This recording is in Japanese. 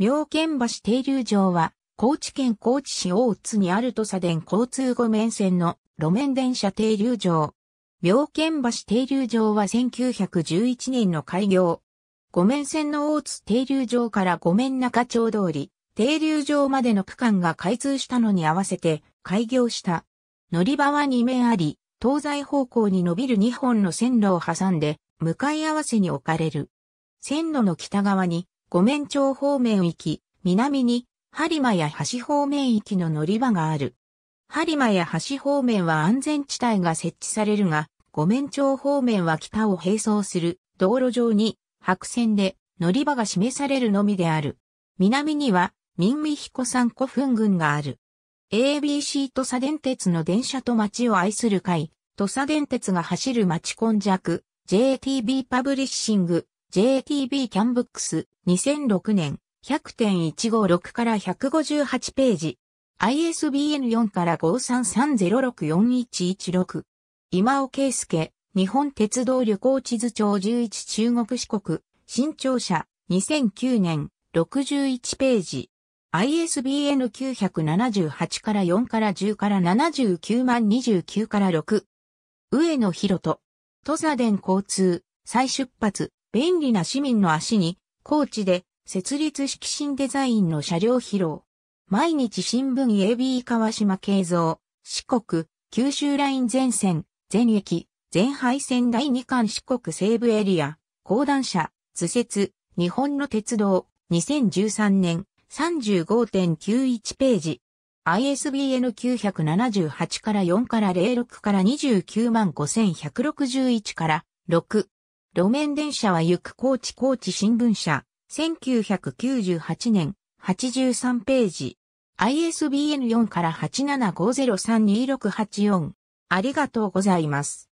妙見橋停留場は、高知県高知市大津にある土佐電交通五面線の路面電車停留場。妙見橋停留場は1911年の開業。五面線の大津停留場から五面中町通り、停留場までの区間が開通したのに合わせて開業した。乗り場は2面あり、東西方向に伸びる2本の線路を挟んで、向かい合わせに置かれる。線路の北側に五面町方面行き、南に、播磨や橋方面行きの乗り場がある。播磨や橋方面は安全地帯が設置されるが、五面町方面は北を並走する道路上に白線で乗り場が示されるのみである。南には民美彦山古墳群がある。ABC 土佐電鉄の電車と街を愛する会、土佐電鉄が走る街根弱、JTB パブリッシング、JTB キャンブックス2006年100.156から158ページ ISBN4 から5 3 3 0 6 4 1 1 6今尾圭介日本鉄道旅行地図帳11中国四国新庁舎2009年61ページ ISBN 978から4から10から79万29から6。上野博人。土佐伝交通、再出発、便利な市民の足に、高知で設立式新デザインの車両披露。毎日新聞 AB 川島慶三、四国、九州ライン全線、全駅、全廃線第二関四国西部エリア、高段車、図説、日本の鉄道、2013年、35.91ページ。ISBN 978から4から06から29万5161から6。路面電車は行く高知高知新聞社、1998年、83ページ。ISBN4 から87503268 4ありがとうございます。